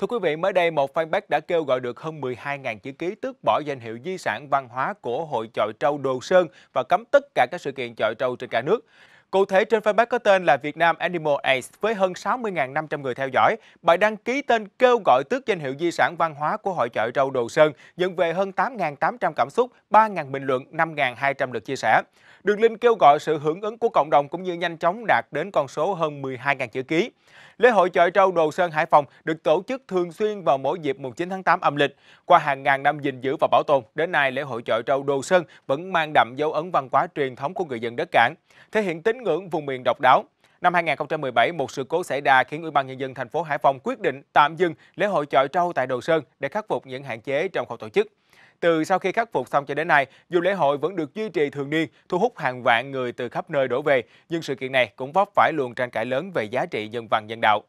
Thưa quý vị, mới đây một fanpage đã kêu gọi được hơn 12.000 chữ ký tước bỏ danh hiệu di sản văn hóa của hội chọi trâu Đồ Sơn và cấm tất cả các sự kiện chọi trâu trên cả nước. Cụ thể trên fanpage có tên là Việt Nam Animal Ace với hơn 60.500 người theo dõi, bài đăng ký tên kêu gọi tước danh hiệu di sản văn hóa của hội chợ rau Đồ Sơn nhận về hơn 8.800 cảm xúc, 3.000 bình luận, 5.200 lượt chia sẻ. Đường link kêu gọi sự hưởng ứng của cộng đồng cũng như nhanh chóng đạt đến con số hơn 12.000 chữ ký. Lễ hội chợ trâu Đồ Sơn Hải Phòng được tổ chức thường xuyên vào mỗi dịp mùng 9 tháng 8 âm lịch. Qua hàng ngàn năm gìn giữ và bảo tồn, đến nay lễ hội chợ trâu Đồ Sơn vẫn mang đậm dấu ấn văn hóa truyền thống của người dân đất cảng, thể hiện tính tín ngưỡng vùng miền độc đáo. Năm 2017, một sự cố xảy ra khiến Ủy ban nhân dân thành phố Hải Phòng quyết định tạm dừng lễ hội chợ trâu tại Đồ Sơn để khắc phục những hạn chế trong khâu tổ chức. Từ sau khi khắc phục xong cho đến nay, dù lễ hội vẫn được duy trì thường niên, thu hút hàng vạn người từ khắp nơi đổ về, nhưng sự kiện này cũng vấp phải luồng tranh cãi lớn về giá trị nhân văn nhân đạo.